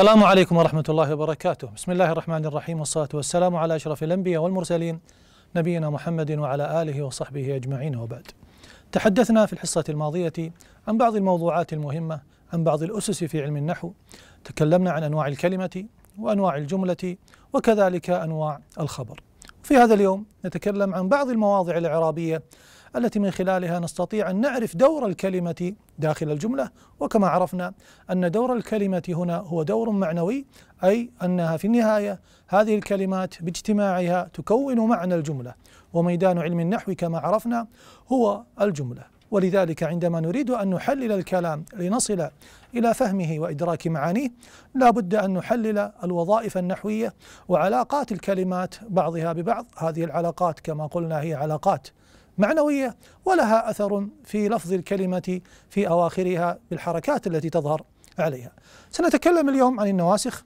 السلام عليكم ورحمة الله وبركاته بسم الله الرحمن الرحيم والصلاة والسلام على أشرف الأنبياء والمرسلين نبينا محمد وعلى آله وصحبه أجمعين وبعد تحدثنا في الحصة الماضية عن بعض الموضوعات المهمة عن بعض الأسس في علم النحو تكلمنا عن أنواع الكلمة وأنواع الجملة وكذلك أنواع الخبر في هذا اليوم نتكلم عن بعض المواضع الإعرابية التي من خلالها نستطيع أن نعرف دور الكلمة داخل الجملة وكما عرفنا أن دور الكلمة هنا هو دور معنوي أي أنها في النهاية هذه الكلمات باجتماعها تكون معنى الجملة وميدان علم النحو كما عرفنا هو الجملة ولذلك عندما نريد أن نحلل الكلام لنصل إلى فهمه وإدراك معانيه لا بد أن نحلل الوظائف النحوية وعلاقات الكلمات بعضها ببعض هذه العلاقات كما قلنا هي علاقات معنوية ولها أثر في لفظ الكلمة في أواخرها بالحركات التي تظهر عليها سنتكلم اليوم عن النواسخ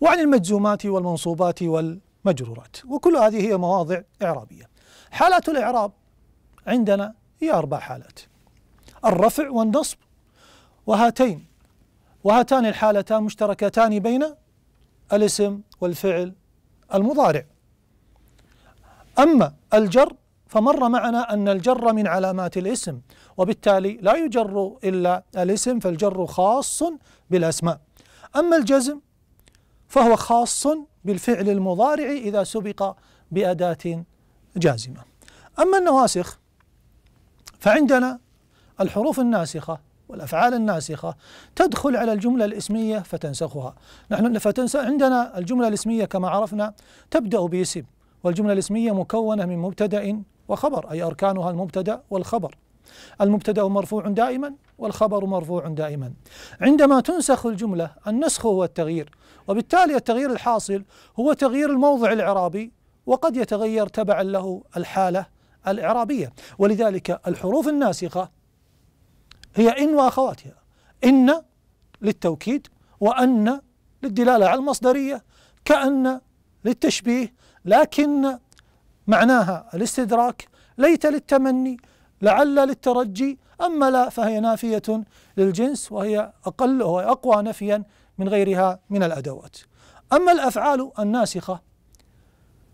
وعن المجزومات والمنصوبات والمجرورات وكل هذه هي مواضع إعرابية حالات الإعراب عندنا هي أربع حالات الرفع والنصب وهاتين وهاتان الحالتان مشتركتان بين الاسم والفعل المضارع أما الجر فمر معنا أن الجر من علامات الاسم وبالتالي لا يجر إلا الاسم فالجر خاص بالأسماء أما الجزم فهو خاص بالفعل المضارع إذا سبق بأداة جازمة أما النواسخ فعندنا الحروف الناسخة والأفعال الناسخة تدخل على الجملة الإسمية فتنسخها نحن فتنسى عندنا الجملة الإسمية كما عرفنا تبدأ باسم والجملة الاسمية مكونة من مبتدأ وخبر أي أركانها المبتدأ والخبر المبتدأ مرفوع دائما والخبر مرفوع دائما عندما تنسخ الجملة النسخ هو التغيير وبالتالي التغيير الحاصل هو تغيير الموضع الإعرابي وقد يتغير تبعا له الحالة الإعرابية ولذلك الحروف الناسخة هي إن وأخواتها إن للتوكيد وأن للدلالة على المصدرية كأن للتشبيه لكن معناها الاستدراك ليت للتمني لعل للترجي أما لا فهي نافية للجنس وهي أقل وهي أقوى نفيا من غيرها من الأدوات أما الأفعال الناسخة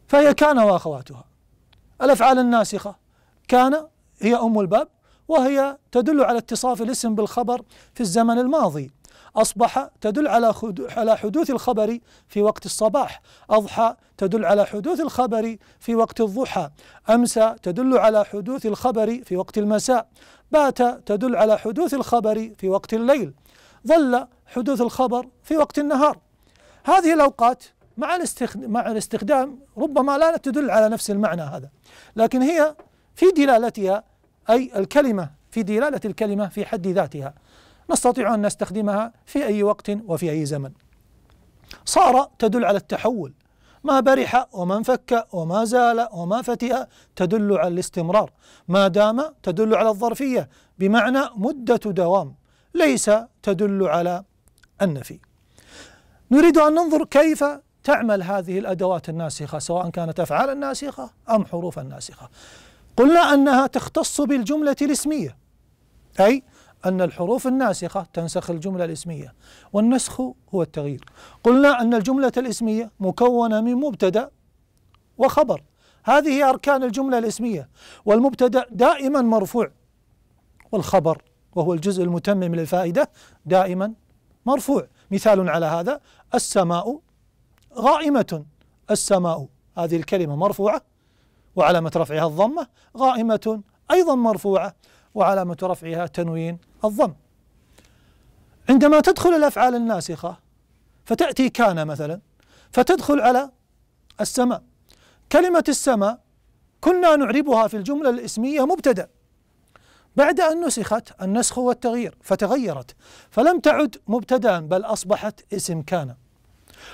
فهي كان وأخواتها الأفعال الناسخة كان هي أم الباب وهي تدل على اتصاف الاسم بالخبر في الزمن الماضي أصبح تدل على على حدوث الخبر في وقت الصباح أضحى تدل على حدوث الخبر في وقت الضحى أمسى تدل على حدوث الخبر في وقت المساء بات تدل على حدوث الخبر في وقت الليل ظل حدوث الخبر في وقت النهار هذه الأوقات مع مع الاستخدام ربما لا تدل على نفس المعنى هذا لكن هي في دلالتها أي الكلمة في دلالة الكلمة في حد ذاتها نستطيع أن نستخدمها في أي وقت وفي أي زمن صار تدل على التحول ما برح وما انفك وما زال وما فتئ تدل على الاستمرار ما دام تدل على الظرفية بمعنى مدة دوام ليس تدل على النفي نريد أن ننظر كيف تعمل هذه الأدوات الناسخة سواء كانت أفعالا ناسخة أم حروفا ناسخة قلنا أنها تختص بالجملة الاسمية أي أن الحروف الناسخة تنسخ الجملة الاسمية والنسخ هو التغيير قلنا أن الجملة الاسمية مكونة من مبتدأ وخبر هذه أركان الجملة الاسمية والمبتدأ دائما مرفوع والخبر وهو الجزء المتمم للفائدة دائما مرفوع مثال على هذا السماء غائمة السماء هذه الكلمة مرفوعة وعلامة رفعها الضمة غائمة أيضا مرفوعة وعلامة رفعها تنوين الضم عندما تدخل الأفعال الناسخة فتأتي كان مثلا فتدخل على السماء كلمة السماء كنا نعربها في الجملة الإسمية مبتدأ بعد أن نسخت النسخ والتغيير فتغيرت فلم تعد مبتدا بل أصبحت اسم كان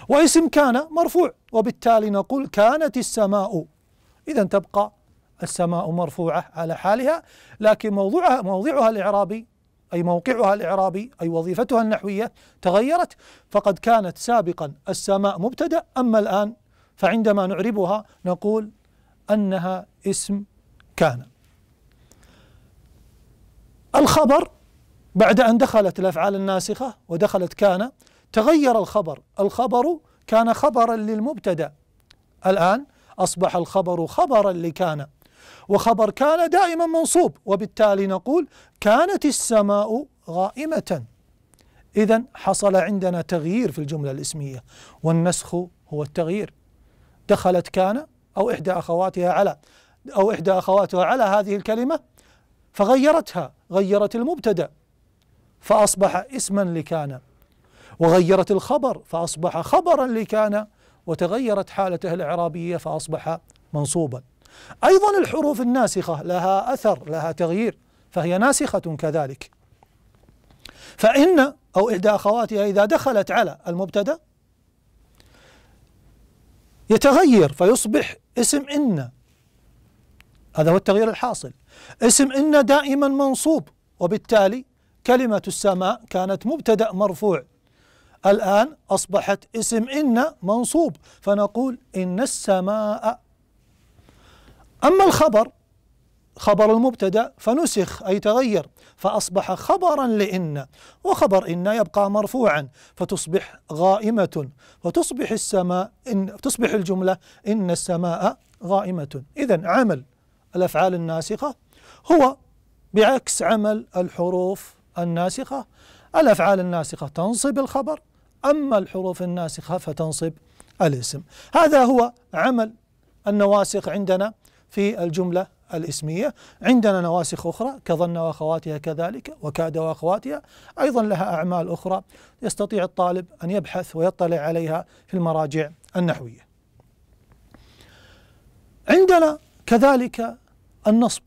واسم كان مرفوع وبالتالي نقول كانت السماء إذا تبقى السماء مرفوعة على حالها لكن موضوعها موضعها الإعرابي أي موقعها الإعرابي أي وظيفتها النحوية تغيرت فقد كانت سابقا السماء مبتدأ أما الآن فعندما نعربها نقول أنها اسم كان الخبر بعد أن دخلت الأفعال الناسخة ودخلت كان تغير الخبر الخبر كان خبرا للمبتدأ الآن أصبح الخبر خبرا لكان وخبر كان دائما منصوب وبالتالي نقول كانت السماء غائمة إذا حصل عندنا تغيير في الجملة الاسمية والنسخ هو التغيير دخلت كان أو إحدى أخواتها على أو إحدى أخواتها على هذه الكلمة فغيرتها غيرت المبتدأ فأصبح اسما لكان وغيرت الخبر فأصبح خبرا لكان وتغيرت حالته الإعرابية فأصبح منصوبا أيضا الحروف الناسخة لها أثر لها تغيير فهي ناسخة كذلك فإن أو إحدى أخواتها إذا دخلت على المبتدأ يتغير فيصبح اسم إن هذا هو التغيير الحاصل اسم إن دائما منصوب وبالتالي كلمة السماء كانت مبتدأ مرفوع الآن أصبحت اسم إن منصوب فنقول إن السماء أما الخبر خبر المبتدا فنسخ اي تغير فاصبح خبرا لان وخبر ان يبقى مرفوعا فتصبح غائمه وتصبح السماء ان تصبح الجمله ان السماء غائمه اذا عمل الافعال الناسخه هو بعكس عمل الحروف الناسخه الافعال الناسخه تنصب الخبر اما الحروف الناسخه فتنصب الاسم هذا هو عمل النواسخ عندنا في الجملة الاسمية عندنا نواسخ أخرى كظن وأخواتها كذلك وكاد وأخواتها أيضا لها أعمال أخرى يستطيع الطالب أن يبحث ويطلع عليها في المراجع النحوية عندنا كذلك النصب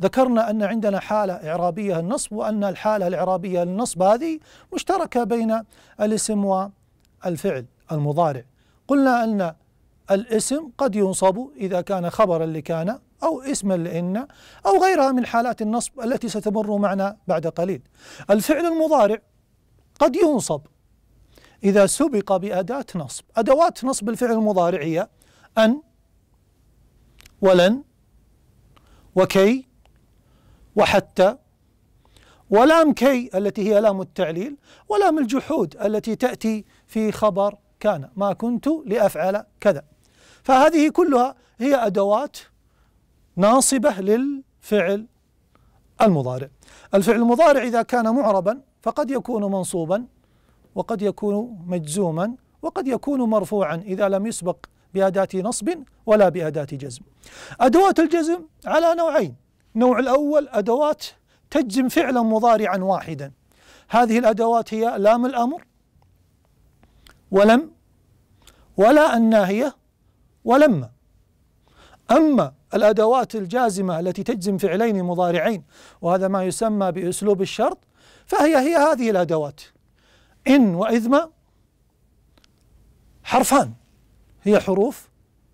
ذكرنا أن عندنا حالة إعرابية النصب وأن الحالة الإعرابية للنصب هذه مشتركة بين الاسم والفعل المضارع قلنا أن الاسم قد ينصب إذا كان خبرا لكان أو اسما لإن أو غيرها من حالات النصب التي ستمر معنا بعد قليل الفعل المضارع قد ينصب إذا سبق بأداة نصب أدوات نصب الفعل المضارع هي أن ولن وكي وحتى ولام كي التي هي لام التعليل ولام الجحود التي تأتي في خبر كان ما كنت لأفعل كذا فهذه كلها هي أدوات ناصبة للفعل المضارع الفعل المضارع إذا كان معربا فقد يكون منصوبا وقد يكون مجزوما وقد يكون مرفوعا إذا لم يسبق بأداة نصب ولا بأداة جزم أدوات الجزم على نوعين نوع الأول أدوات تجزم فعلا مضارعا واحدا هذه الأدوات هي لام الأمر ولم ولا الناهية ولما أما الأدوات الجازمة التي تجزم فعلين مضارعين وهذا ما يسمى بأسلوب الشرط فهي هي هذه الأدوات إن وإذما حرفان هي حروف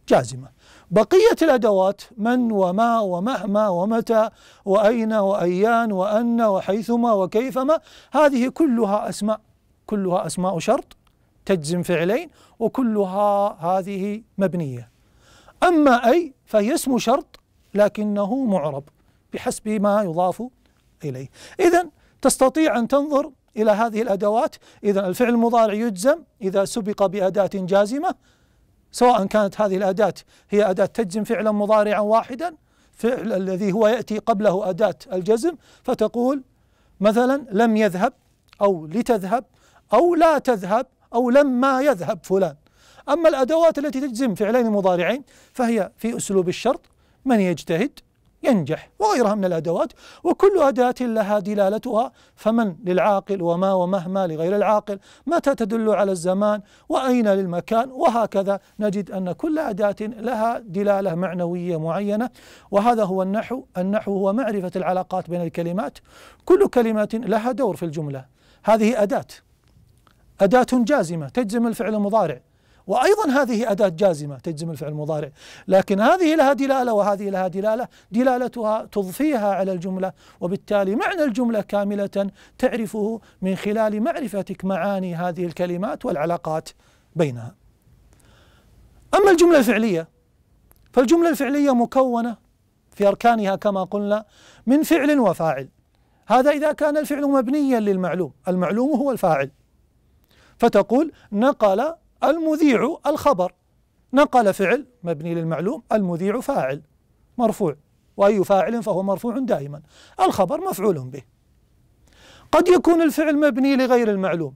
جازمة بقية الأدوات من وما ومهما ومتى وأين وأيان وأن وحيثما وكيفما هذه كلها أسماء كلها أسماء شرط تجزم فعلين وكلها هذه مبنية أما أي فهي اسم شرط لكنه معرب بحسب ما يضاف إليه إذا تستطيع أن تنظر إلى هذه الأدوات إذا الفعل المضارع يجزم إذا سبق بأداة جازمة سواء كانت هذه الأداة هي أداة تجزم فعلا مضارعا واحدا فعل الذي هو يأتي قبله أداة الجزم فتقول مثلا لم يذهب أو لتذهب أو لا تذهب أو لما يذهب فلان أما الأدوات التي تجزم فعلين مضارعين فهي في أسلوب الشرط من يجتهد ينجح وغيرها من الأدوات وكل أداة لها دلالتها فمن للعاقل وما ومهما لغير العاقل متى تدل على الزمان وأين للمكان وهكذا نجد أن كل أداة لها دلالة معنوية معينة وهذا هو النحو النحو هو معرفة العلاقات بين الكلمات كل كلمة لها دور في الجملة هذه أداة أداة جازمة تجزم الفعل المضارع وأيضا هذه أداة جازمة تجزم الفعل المضارع لكن هذه لها دلالة وهذه لها دلالة دلالتها تضفيها على الجملة وبالتالي معنى الجملة كاملة تعرفه من خلال معرفتك معاني هذه الكلمات والعلاقات بينها أما الجملة الفعلية فالجملة الفعلية مكونة في أركانها كما قلنا من فعل وفاعل هذا إذا كان الفعل مبنيا للمعلوم المعلوم هو الفاعل فتقول نقل المذيع الخبر نقل فعل مبني للمعلوم المذيع فاعل مرفوع وأي فاعل فهو مرفوع دائما الخبر مفعول به قد يكون الفعل مبني لغير المعلوم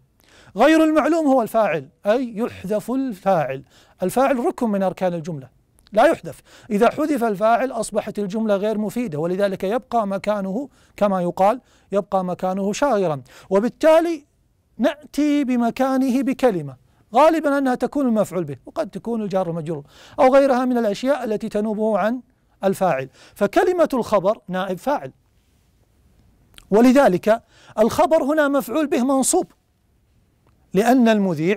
غير المعلوم هو الفاعل أي يحذف الفاعل الفاعل ركن من أركان الجملة لا يحذف إذا حذف الفاعل أصبحت الجملة غير مفيدة ولذلك يبقى مكانه كما يقال يبقى مكانه شاغرا وبالتالي نأتي بمكانه بكلمة غالبا أنها تكون المفعول به وقد تكون الجار المجرور أو غيرها من الأشياء التي تنوبه عن الفاعل فكلمة الخبر نائب فاعل ولذلك الخبر هنا مفعول به منصوب لأن المذيع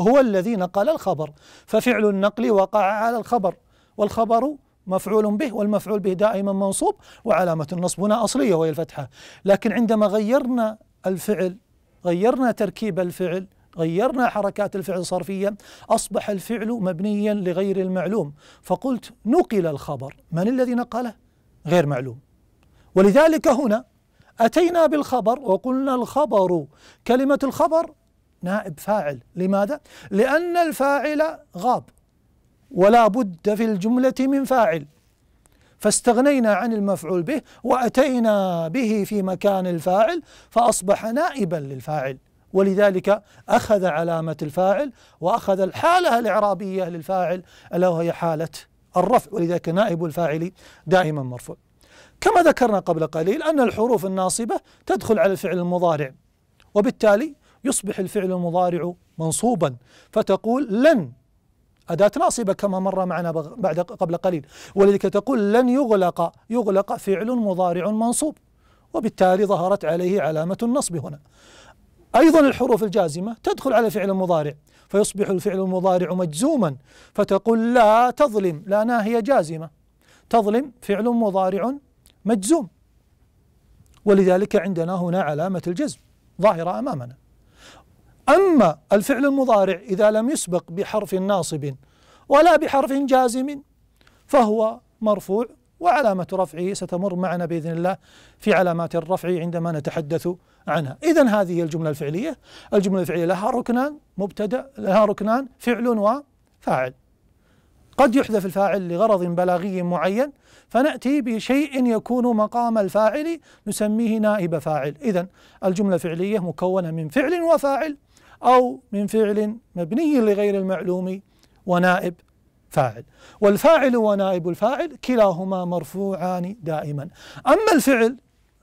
هو الذي نقل الخبر ففعل النقل وقع على الخبر والخبر مفعول به والمفعول به دائما منصوب وعلامة النصب هنا أصلية وهي الفتحة لكن عندما غيرنا الفعل غيرنا تركيب الفعل غيرنا حركات الفعل صرفيا أصبح الفعل مبنيا لغير المعلوم فقلت نقل الخبر من الذي نقله؟ غير معلوم ولذلك هنا أتينا بالخبر وقلنا الخبر كلمة الخبر نائب فاعل لماذا؟ لأن الفاعل غاب ولا بد في الجملة من فاعل فاستغنينا عن المفعول به وأتينا به في مكان الفاعل فأصبح نائبا للفاعل ولذلك أخذ علامة الفاعل وأخذ الحالة الإعرابية للفاعل ألا وهي حالة الرفع ولذلك نائب الفاعل دائما مرفوع كما ذكرنا قبل قليل أن الحروف الناصبة تدخل على الفعل المضارع وبالتالي يصبح الفعل المضارع منصوبا فتقول لن أداة ناصبة كما مر معنا بعد قبل قليل ولذلك تقول لن يغلق يغلق فعل مضارع منصوب وبالتالي ظهرت عليه علامة النصب هنا أيضا الحروف الجازمة تدخل على فعل المضارع فيصبح الفعل المضارع مجزوما فتقول لا تظلم لا ناهية جازمة تظلم فعل مضارع مجزوم ولذلك عندنا هنا علامة الجزم ظاهرة أمامنا أما الفعل المضارع إذا لم يسبق بحرف ناصب ولا بحرف جازم فهو مرفوع وعلامة رفعه ستمر معنا بإذن الله في علامات الرفع عندما نتحدث عنها إذا هذه الجملة الفعلية الجملة الفعلية لها ركنان مبتدأ لها ركنان فعل وفاعل قد يحذف الفاعل لغرض بلاغي معين فنأتي بشيء يكون مقام الفاعل نسميه نائب فاعل إذا الجملة الفعلية مكونة من فعل وفاعل أو من فعل مبني لغير المعلوم ونائب فاعل والفاعل ونائب الفاعل كلاهما مرفوعان دائما أما الفعل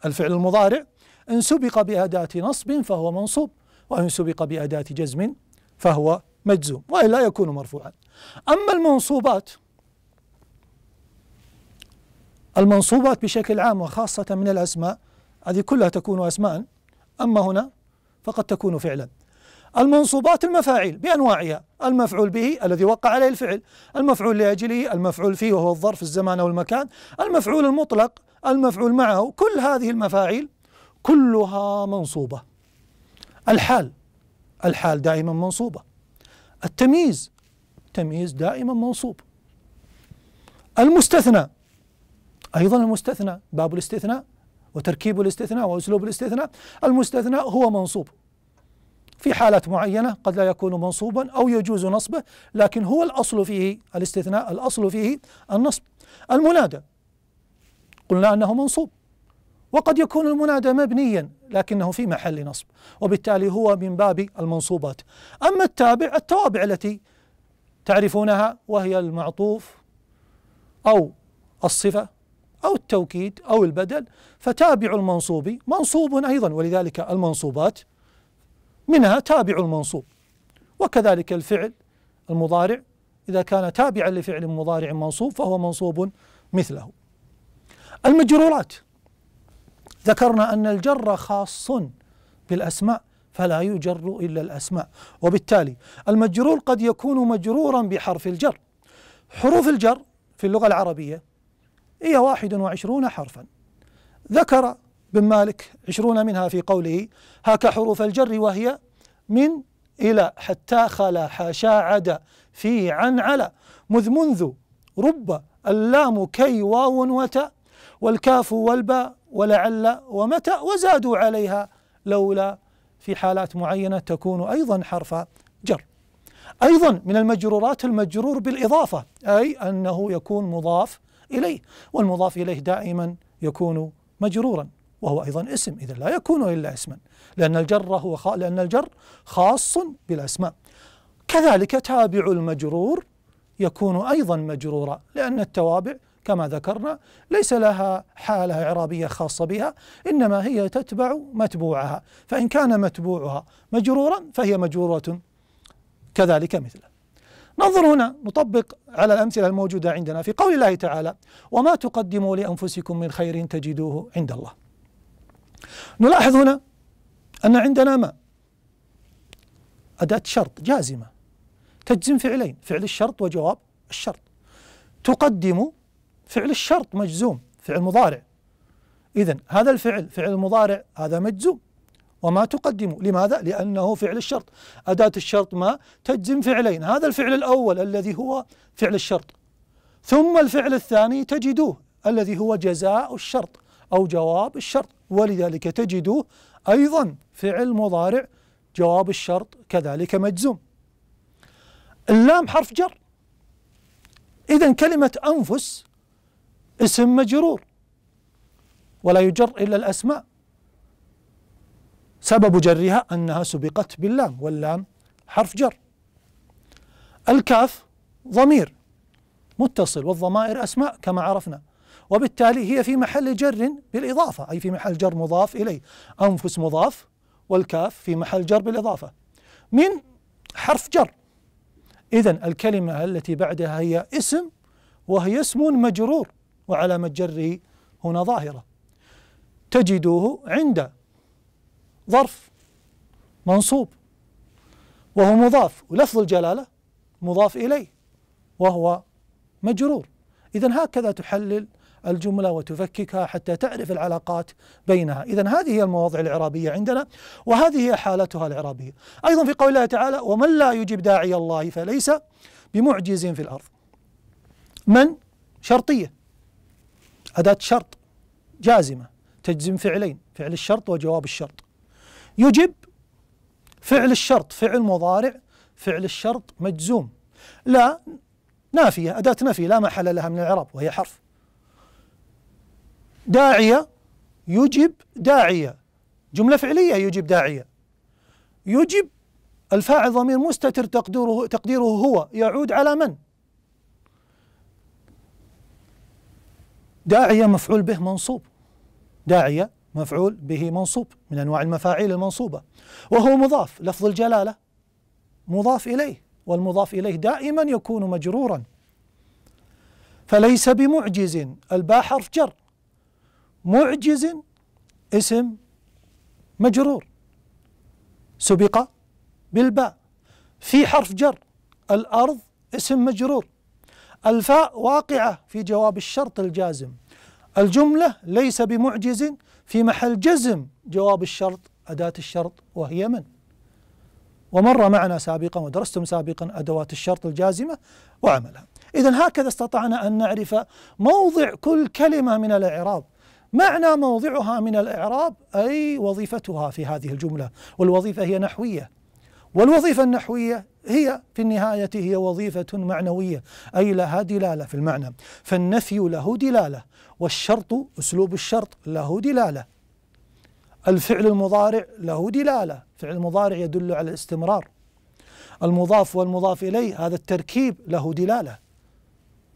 الفعل المضارع إن سبق بأداة نصب فهو منصوب وإن سبق بأداة جزم فهو مجزوم وإلا يكون مرفوعا أما المنصوبات المنصوبات بشكل عام وخاصة من الأسماء هذه كلها تكون أسماء أما هنا فقد تكون فعلا المنصوبات المفاعيل بأنواعها المفعول به الذي وقع عليه الفعل المفعول لأجله المفعول فيه وهو الظرف الزمان أو المكان المفعول المطلق المفعول معه كل هذه المفاعيل كلها منصوبة الحال الحال دائما منصوبة التمييز التمييز دائما منصوب المستثنى أيضا المستثنى باب الاستثناء وتركيب الاستثناء وأسلوب الاستثناء المستثنى هو منصوب في حالات معينة قد لا يكون منصوبا أو يجوز نصبه لكن هو الأصل فيه الاستثناء الأصل فيه النصب المنادى قلنا أنه منصوب وقد يكون المنادى مبنيا لكنه في محل نصب وبالتالي هو من باب المنصوبات أما التابع التوابع التي تعرفونها وهي المعطوف أو الصفة أو التوكيد أو البدل فتابع المنصوب منصوب أيضا ولذلك المنصوبات منها تابع المنصوب وكذلك الفعل المضارع إذا كان تابعا لفعل مضارع منصوب فهو منصوب مثله المجرورات ذكرنا أن الجر خاص بالأسماء فلا يجر إلا الأسماء وبالتالي المجرور قد يكون مجرورا بحرف الجر حروف الجر في اللغة العربية هي واحد وعشرون حرفا ذكر بن مالك عشرون منها في قوله هاك حروف الجر وهي من إلى حتى خلا حاشا عدا في عن على مذ منذ رب اللام كي واو وتا والكاف والباء ولعل ومتى وزادوا عليها لولا في حالات معينة تكون أيضا حرف جر أيضا من المجرورات المجرور بالإضافة أي أنه يكون مضاف إليه والمضاف إليه دائما يكون مجرورا وهو أيضا اسم إذا لا يكون إلا اسما لأن الجر هو خ... لأن الجر خاص بالأسماء كذلك تابع المجرور يكون أيضا مجرورا لأن التوابع كما ذكرنا ليس لها حالة إعرابية خاصة بها إنما هي تتبع متبوعها فإن كان متبوعها مجرورا فهي مجرورة كذلك مثله ننظر هنا نطبق على الأمثلة الموجودة عندنا في قول الله تعالى وما تقدموا لأنفسكم من خير تجدوه عند الله نلاحظ هنا أن عندنا ما أداة شرط جازمة تجزم فعلين فعل الشرط وجواب الشرط تقدم فعل الشرط مجزوم فعل مضارع إذا هذا الفعل فعل المضارع هذا مجزوم وما تقدم لماذا؟ لأنه فعل الشرط أداة الشرط ما تجزم فعلين هذا الفعل الأول الذي هو فعل الشرط ثم الفعل الثاني تجدوه الذي هو جزاء الشرط أو جواب الشرط ولذلك تجد أيضا فعل مضارع جواب الشرط كذلك مجزوم اللام حرف جر إذا كلمة أنفس اسم مجرور ولا يجر إلا الأسماء سبب جرها أنها سبقت باللام واللام حرف جر الكاف ضمير متصل والضمائر أسماء كما عرفنا وبالتالي هي في محل جر بالإضافة أي في محل جر مضاف إليه أنفس مضاف والكاف في محل جر بالإضافة من حرف جر إذا الكلمة التي بعدها هي اسم وهي اسم مجرور وعلامة جره هنا ظاهرة تجدوه عند ظرف منصوب وهو مضاف ولفظ الجلالة مضاف إليه وهو مجرور إذا هكذا تحلل الجملة وتفككها حتى تعرف العلاقات بينها إذا هذه هي المواضع الإعرابية عندنا وهذه هي حالتها الإعرابية أيضا في قول الله تعالى ومن لا يجب داعي الله فليس بمعجز في الأرض من شرطية أداة شرط جازمة تجزم فعلين فعل الشرط وجواب الشرط يجب فعل الشرط فعل مضارع فعل الشرط مجزوم لا نافية أداة نفي لا محل لها من العرب وهي حرف داعية يجب داعية جملة فعلية يجب داعية يجب الفاعل ضمير مستتر تقديره تقديره هو يعود على من؟ داعية مفعول به منصوب داعية مفعول به منصوب من أنواع المفاعيل المنصوبة وهو مضاف لفظ الجلالة مضاف إليه والمضاف إليه دائما يكون مجرورا فليس بمعجز الباء حرف جر معجز اسم مجرور سبق بالباء في حرف جر الأرض اسم مجرور الفاء واقعة في جواب الشرط الجازم الجملة ليس بمعجز في محل جزم جواب الشرط أداة الشرط وهي من ومر معنا سابقا ودرستم سابقا أدوات الشرط الجازمة وعملها إذا هكذا استطعنا أن نعرف موضع كل كلمة من الإعراب معنى موضعها من الإعراب أي وظيفتها في هذه الجملة والوظيفة هي نحوية والوظيفة النحوية هي في النهاية هي وظيفة معنوية أي لها دلالة في المعنى فالنفي له دلالة والشرط أسلوب الشرط له دلالة الفعل المضارع له دلالة فعل المضارع يدل على الاستمرار المضاف والمضاف إليه هذا التركيب له دلالة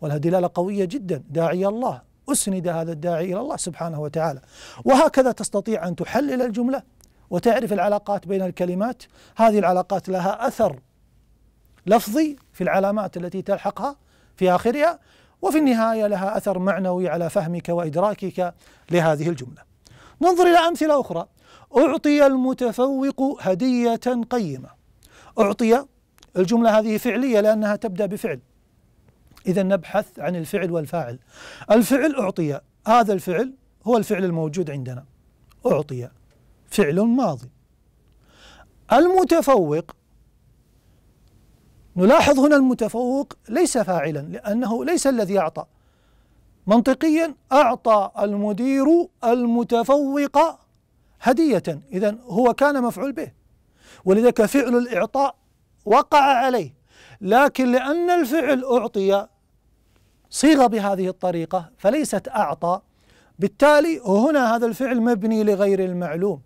ولها دلالة قوية جدا داعي الله أسند هذا الداعي إلى الله سبحانه وتعالى وهكذا تستطيع أن تحلل الجملة وتعرف العلاقات بين الكلمات هذه العلاقات لها أثر لفظي في العلامات التي تلحقها في آخرها وفي النهاية لها أثر معنوي على فهمك وإدراكك لهذه الجملة ننظر إلى أمثلة أخرى أعطي المتفوق هدية قيمة أعطي الجملة هذه فعلية لأنها تبدأ بفعل إذا نبحث عن الفعل والفاعل الفعل أعطي هذا الفعل هو الفعل الموجود عندنا أعطي فعل ماضي المتفوق نلاحظ هنا المتفوق ليس فاعلا لأنه ليس الذي أعطى منطقيا أعطى المدير المتفوق هدية إذا هو كان مفعول به ولذلك فعل الإعطاء وقع عليه لكن لأن الفعل أعطي صيغة بهذه الطريقة فليست أعطى بالتالي هنا هذا الفعل مبني لغير المعلوم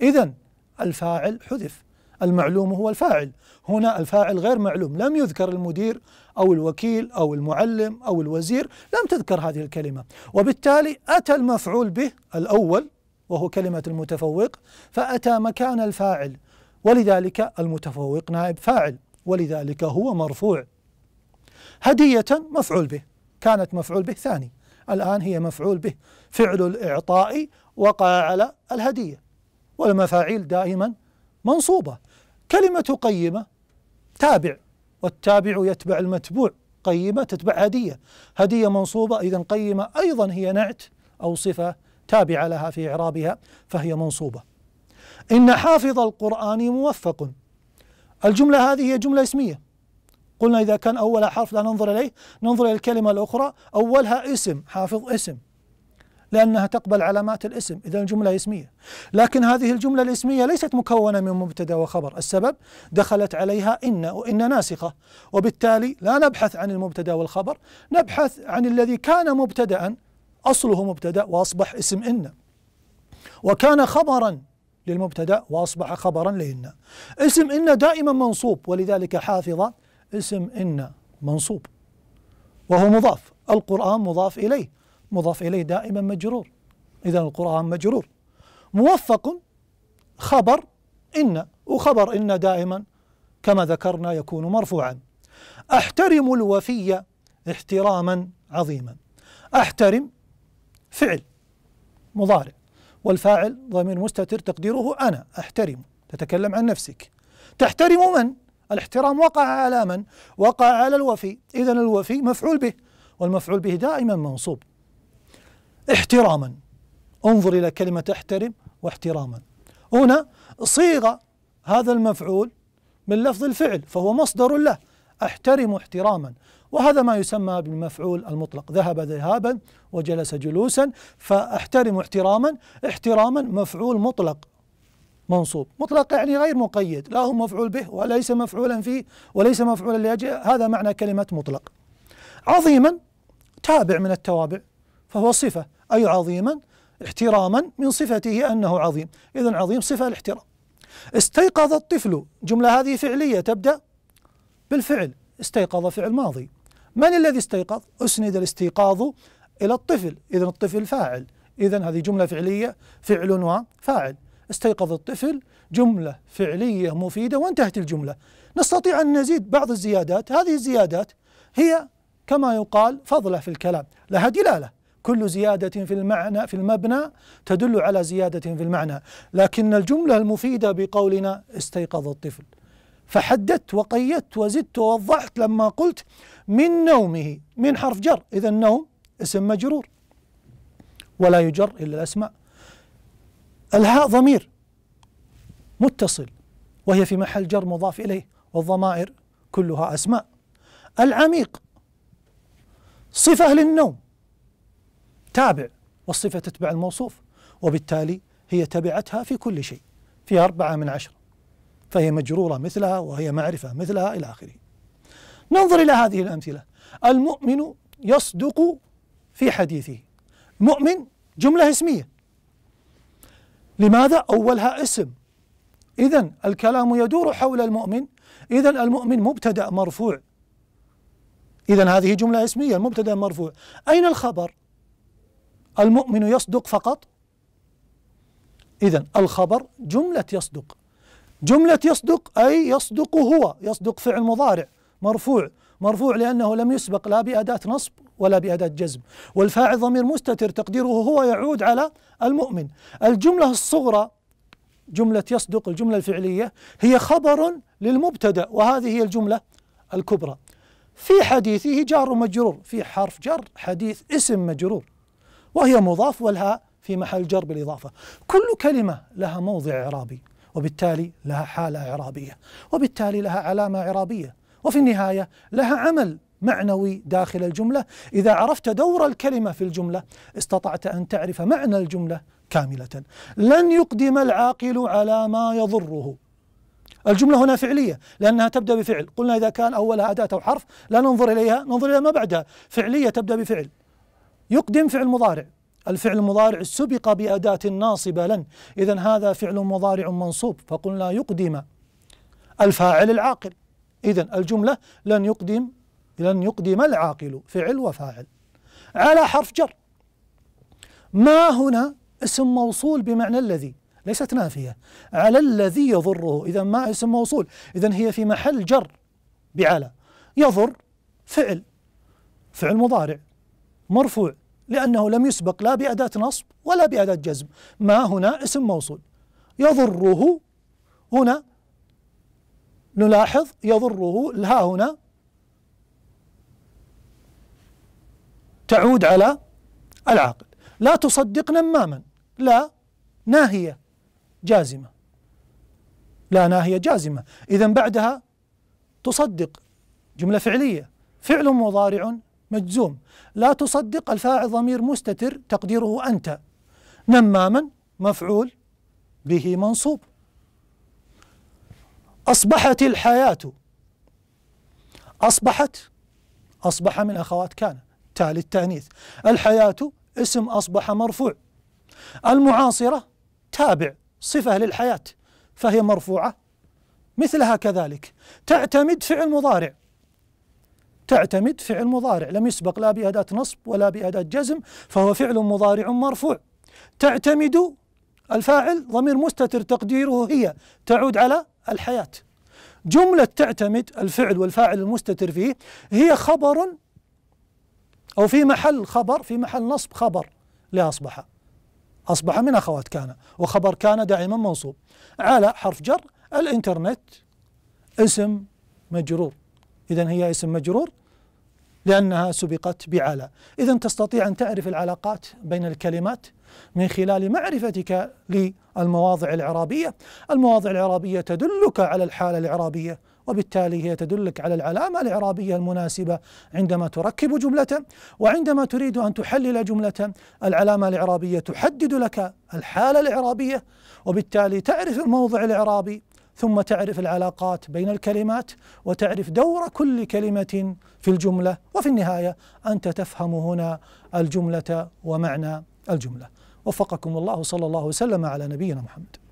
إذا الفاعل حذف المعلوم هو الفاعل هنا الفاعل غير معلوم لم يذكر المدير أو الوكيل أو المعلم أو الوزير لم تذكر هذه الكلمة وبالتالي أتى المفعول به الأول وهو كلمة المتفوق فأتى مكان الفاعل ولذلك المتفوق نائب فاعل ولذلك هو مرفوع هدية مفعول به كانت مفعول به ثاني الآن هي مفعول به فعل الإعطاء وقع على الهدية والمفاعيل دائما منصوبة كلمة قيمة تابع والتابع يتبع المتبوع قيمة تتبع هدية هدية منصوبة إذا قيمة أيضا هي نعت أو صفة تابعة لها في إعرابها فهي منصوبة إن حافظ القرآن موفق الجملة هذه هي جملة اسمية قلنا إذا كان أولها حرف لا ننظر إليه ننظر إلى الكلمة الأخرى أولها اسم حافظ اسم لأنها تقبل علامات الاسم إذا الجملة اسمية لكن هذه الجملة الاسمية ليست مكونة من مبتدأ وخبر السبب دخلت عليها إن وإن ناسخة وبالتالي لا نبحث عن المبتدأ والخبر نبحث عن الذي كان مبتدأ أصله مبتدأ وأصبح اسم إن وكان خبرا للمبتدا واصبح خبرا لان اسم ان دائما منصوب ولذلك حافظ اسم ان منصوب وهو مضاف القران مضاف اليه مضاف اليه دائما مجرور اذا القران مجرور موفق خبر ان وخبر ان دائما كما ذكرنا يكون مرفوعا احترم الوفي احتراما عظيما احترم فعل مضارع والفاعل ضمير مستتر تقديره أنا أحترم تتكلم عن نفسك تحترم من؟ الاحترام وقع على من؟ وقع على الوفي إذا الوفي مفعول به والمفعول به دائما منصوب احتراما انظر إلى كلمة احترم واحتراما هنا صيغة هذا المفعول من لفظ الفعل فهو مصدر له احترم احتراما وهذا ما يسمى بالمفعول المطلق ذهب ذهابا وجلس جلوسا فاحترم احتراما احتراما مفعول مطلق منصوب مطلق يعني غير مقيد لا هو مفعول به وليس مفعولا فيه وليس مفعولا لأجله هذا معنى كلمة مطلق عظيما تابع من التوابع فهو صفة أي عظيما احتراما من صفته أنه عظيم إذا عظيم صفة الاحترام استيقظ الطفل جملة هذه فعلية تبدأ بالفعل استيقظ فعل ماضي من الذي استيقظ؟ أسند الاستيقاظ إلى الطفل إذا الطفل فاعل إذا هذه جملة فعلية فعل وفاعل استيقظ الطفل جملة فعلية مفيدة وانتهت الجملة نستطيع أن نزيد بعض الزيادات هذه الزيادات هي كما يقال فضلة في الكلام لها دلالة كل زيادة في المعنى في المبنى تدل على زيادة في المعنى لكن الجملة المفيدة بقولنا استيقظ الطفل فحددت وقيدت وزدت ووضحت لما قلت من نومه من حرف جر إذا النوم اسم مجرور ولا يجر إلا الأسماء الهاء ضمير متصل وهي في محل جر مضاف إليه والضمائر كلها أسماء العميق صفة للنوم تابع والصفة تتبع الموصوف وبالتالي هي تبعتها في كل شيء في أربعة من عشرة فهي مجروره مثلها وهي معرفه مثلها الى اخره. ننظر الى هذه الامثله المؤمن يصدق في حديثه مؤمن جمله اسميه لماذا اولها اسم اذا الكلام يدور حول المؤمن اذا المؤمن مبتدا مرفوع اذا هذه جمله اسميه المبتدا مرفوع اين الخبر المؤمن يصدق فقط اذا الخبر جمله يصدق جملة يصدق أي يصدق هو يصدق فعل مضارع مرفوع مرفوع لأنه لم يسبق لا بأداة نصب ولا بأداة جزم والفاعل ضمير مستتر تقديره هو يعود على المؤمن الجملة الصغرى جملة يصدق الجملة الفعلية هي خبر للمبتدأ وهذه هي الجملة الكبرى في حديثه جار مجرور في حرف جر حديث اسم مجرور وهي مضاف والهاء في محل جر بالإضافة كل كلمة لها موضع إعرابي وبالتالي لها حالة إعرابية وبالتالي لها علامة إعرابية وفي النهاية لها عمل معنوي داخل الجملة إذا عرفت دور الكلمة في الجملة استطعت أن تعرف معنى الجملة كاملة لن يقدم العاقل على ما يضره الجملة هنا فعلية لأنها تبدأ بفعل قلنا إذا كان أولها أداة أو حرف لا ننظر إليها ننظر إلى ما بعدها فعلية تبدأ بفعل يقدم فعل مضارع الفعل المضارع سبق بأداة ناصبة لن إذا هذا فعل مضارع منصوب فقلنا يقدم الفاعل العاقل إذا الجملة لن يقدم لن يقدم العاقل فعل وفاعل على حرف جر ما هنا اسم موصول بمعنى الذي ليست نافية على الذي يضره إذا ما اسم موصول إذا هي في محل جر بعلى يضر فعل فعل مضارع مرفوع لأنه لم يسبق لا بأداة نصب ولا بأداة جزم ما هنا اسم موصول يضره هنا نلاحظ يضره الها هنا تعود على العاقل لا تصدق نماما لا ناهية جازمة لا ناهية جازمة إذا بعدها تصدق جملة فعلية فعل مضارع مجزوم لا تصدق الفاعل ضمير مستتر تقديره أنت نماما مفعول به منصوب أصبحت الحياة أصبحت أصبح من أخوات كان تالي التأنيث الحياة اسم أصبح مرفوع المعاصرة تابع صفة للحياة فهي مرفوعة مثلها كذلك تعتمد فعل مضارع تعتمد فعل مضارع لم يسبق لا بأداة نصب ولا بأداة جزم فهو فعل مضارع مرفوع تعتمد الفاعل ضمير مستتر تقديره هي تعود على الحياة جملة تعتمد الفعل والفاعل المستتر فيه هي خبر أو في محل خبر في محل نصب خبر لأصبح أصبح من أخوات كان وخبر كان دائما منصوب على حرف جر الإنترنت اسم مجرور إذا هي اسم مجرور لأنها سبقت بعلى إذا تستطيع أن تعرف العلاقات بين الكلمات من خلال معرفتك للمواضع الإعرابية المواضع الإعرابية تدلك على الحالة الإعرابية وبالتالي هي تدلك على العلامة الإعرابية المناسبة عندما تركب جملة وعندما تريد أن تحلل جملة العلامة الإعرابية تحدد لك الحالة الإعرابية وبالتالي تعرف الموضع الإعرابي ثم تعرف العلاقات بين الكلمات وتعرف دور كل كلمة في الجملة وفي النهاية أنت تفهم هنا الجملة ومعنى الجملة وفقكم الله صلى الله وسلم على نبينا محمد